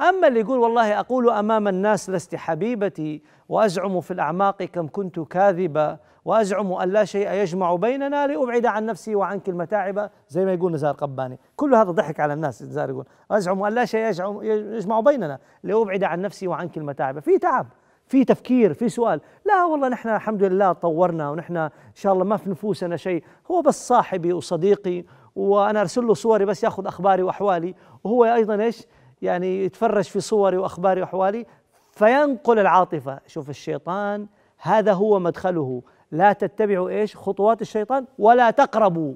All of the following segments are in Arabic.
أما اللي يقول والله أقول أمام الناس لست حبيبتي وأزعم في الأعماق كم كنت كاذبة وأزعم أن لا شيء يجمع بيننا لأبعد عن نفسي وعنك المتاعب زي ما يقول نزار قباني كل هذا ضحك على الناس نزار يقول أزعم أن لا شيء يجمع بيننا لأبعد عن نفسي وعنك المتاعب في تعب في تفكير في سؤال لا والله نحن الحمد لله تطورنا ونحن إن شاء الله ما في نفوسنا شيء هو بس صاحبي وصديقي وأنا أرسل له صوري بس يأخذ أخباري وأحوالي وهو أيضا إيش يعني يتفرج في صوري واخباري واحوالي فينقل العاطفه شوف الشيطان هذا هو مدخله لا تتبعوا ايش خطوات الشيطان ولا تقربوا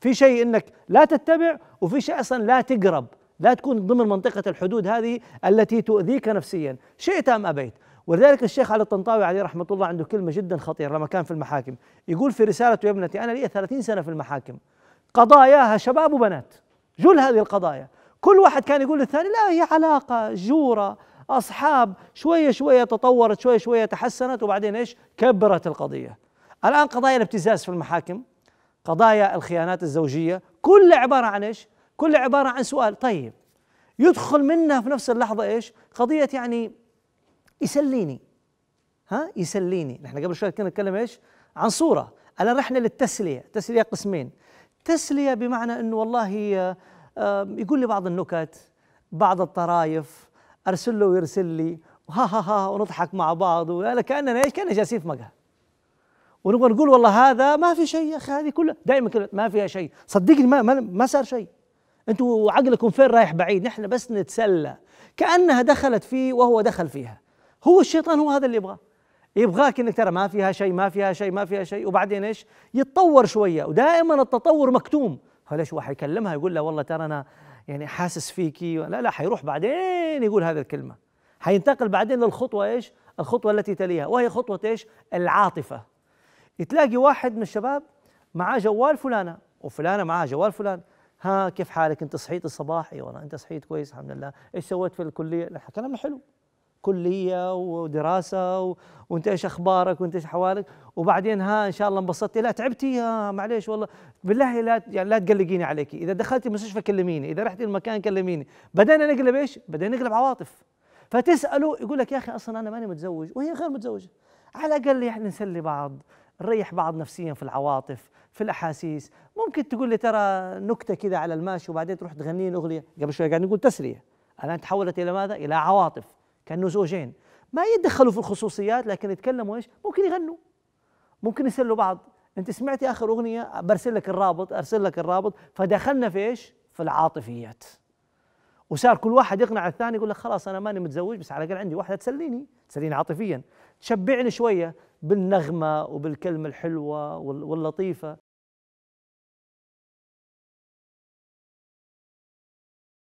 في شيء انك لا تتبع وفي شيء اصلا لا تقرب لا تكون ضمن منطقه الحدود هذه التي تؤذيك نفسيا شئت ام ابيت ولذلك الشيخ علي الطنطاوي عليه رحمه الله عنده كلمه جدا خطيره لما كان في المحاكم يقول في رسالته يا ابنتي انا لي 30 سنه في المحاكم قضاياها شباب وبنات جل هذه القضايا كل واحد كان يقول للثاني لا هي علاقة جورة أصحاب شوية شوية تطورت شوية شوية تحسنت وبعدين إيش كبرت القضية الآن قضايا الابتزاز في المحاكم قضايا الخيانات الزوجية كل عبارة عن إيش كل عبارة عن سؤال طيب يدخل منها في نفس اللحظة إيش قضية يعني يسليني ها يسليني نحن قبل شوية كنا نتكلم إيش عن صورة الآن رحنا للتسلية تسلية قسمين تسلية بمعنى أنه والله يقول لي بعض النكت بعض الطرايف ارسل له ويرسل لي ها ها ها ونضحك مع بعض كاننا ايش كاننا جالسين في مقهى ونبغى نقول والله هذا ما في شيء يا اخي هذه كلها دائما ما فيها شيء صدقني ما ما, ما صار شيء انتوا عقلكم فين رايح بعيد نحن بس نتسلى كانها دخلت فيه وهو دخل فيها هو الشيطان هو هذا اللي يبغاه يبغاك انك ترى ما فيها شيء ما فيها شيء ما فيها شيء وبعدين ايش يتطور شويه ودائما التطور مكتوم فليش شو حيكلمها يقول لها والله ترى انا يعني حاسس فيكي لا لا حيروح بعدين يقول هذه الكلمه حينتقل بعدين للخطوه ايش الخطوه التي تليها وهي خطوه ايش العاطفه تلاقي واحد من الشباب معاه جوال فلانه وفلانه معاه جوال فلان ها كيف حالك انت صحيت الصباح اي والله انت صحيت كويس الحمد لله ايش سويت في الكليه الكلام حلو كليه ودراسه و... وانت ايش اخبارك وانت ايش حوالك وبعدين ها ان شاء الله انبسطتي لا تعبتي يا معليش والله بالله لا يعني لا تقلقيني عليك اذا دخلتي المستشفى كلميني اذا رحتي المكان كلميني بدينا نقلب ايش بدينا نقلب عواطف فتساله يقول لك يا اخي اصلا انا ماني متزوج وهي غير متزوجه على الاقل يعني نسلي بعض نريح بعض نفسيا في العواطف في الاحاسيس ممكن تقول لي ترى نكته كذا على الماشي وبعدين تروح تغنين اغنيه قبل شوي قاعد نقول تسليه الان تحولت الى ماذا الى عواطف كانه زوجين ما يتدخلوا في الخصوصيات لكن يتكلموا ايش ممكن يغنوا ممكن يسلوا بعض انت سمعتي اخر اغنيه برسل لك الرابط ارسل لك الرابط فدخلنا في ايش في العاطفيات وصار كل واحد يقنع الثاني يقول لك خلاص انا ماني متزوج بس على الاقل عندي واحده تسليني تسليني عاطفيا تشبعني شويه بالنغمه وبالكلمه الحلوه واللطيفه